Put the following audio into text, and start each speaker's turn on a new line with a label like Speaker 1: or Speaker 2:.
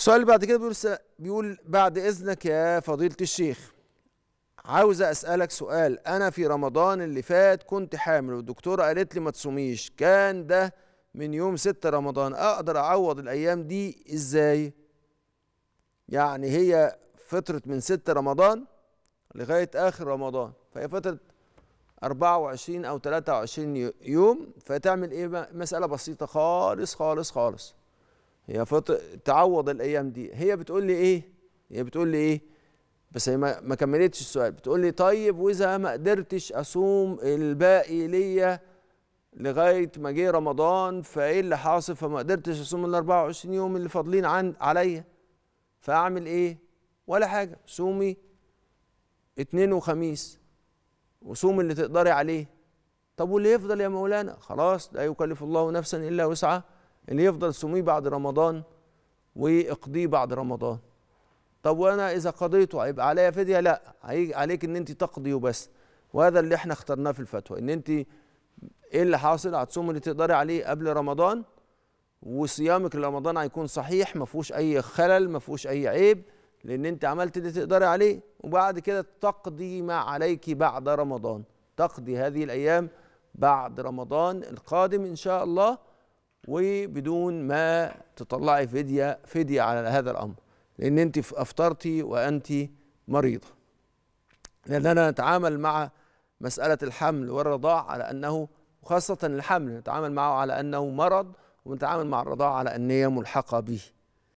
Speaker 1: السؤال اللي بعد كده بيقول بيقول بعد إذنك يا فضيلة الشيخ عاوز أسألك سؤال أنا في رمضان اللي فات كنت حامل والدكتورة قالت لي ما تصوميش كان ده من يوم 6 رمضان أقدر أعوض الأيام دي إزاي؟ يعني هي فتره من 6 رمضان لغاية آخر رمضان فهي فتره 24 أو 23 يوم فتعمل إيه مسألة بسيطة خالص خالص خالص هي فطر تعوض الايام دي هي بتقول لي ايه هي بتقول لي ايه بس هي ما كملتش السؤال بتقول لي طيب واذا ما قدرتش اصوم الباقي ليا لغايه ما جه رمضان فايه اللي حاصل فما قدرتش اصوم ال 24 يوم اللي فاضلين عن عليا فاعمل ايه ولا حاجه صومي اتنين وخميس وصوم اللي تقدري عليه طب واللي يفضل يا مولانا خلاص لا يكلف الله نفسا الا وسعها اللي يفضل صوميه بعد رمضان واقضيه بعد رمضان طب وانا اذا قضيته هيبقى عليا فديه لا عليك ان انت تقضي وبس وهذا اللي احنا اخترناه في الفتوى ان انت ايه اللي حاصل هتصوم اللي تقدري عليه قبل رمضان وصيامك لرمضان هيكون صحيح ما فيهوش اي خلل ما فيهوش اي عيب لان انت عملت اللي تقدري عليه وبعد كده تقضي ما عليك بعد رمضان تقضي هذه الايام بعد رمضان القادم ان شاء الله وبدون ما تطلعي فديه فديه على هذا الامر لان انت افطرتي وانت مريضه لاننا نتعامل مع مساله الحمل والرضاع على انه وخاصه الحمل نتعامل معه على انه مرض ونتعامل مع الرضاع على ان هي ملحقه به